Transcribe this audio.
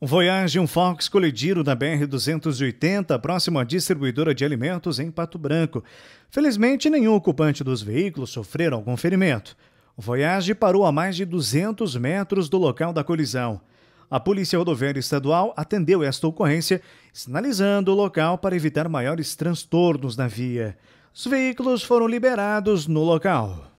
O Voyage e um Fox colidiram na BR-280, próximo à distribuidora de alimentos em Pato Branco. Felizmente, nenhum ocupante dos veículos sofreram algum ferimento. O Voyage parou a mais de 200 metros do local da colisão. A Polícia Rodoviária Estadual atendeu esta ocorrência, sinalizando o local para evitar maiores transtornos na via. Os veículos foram liberados no local.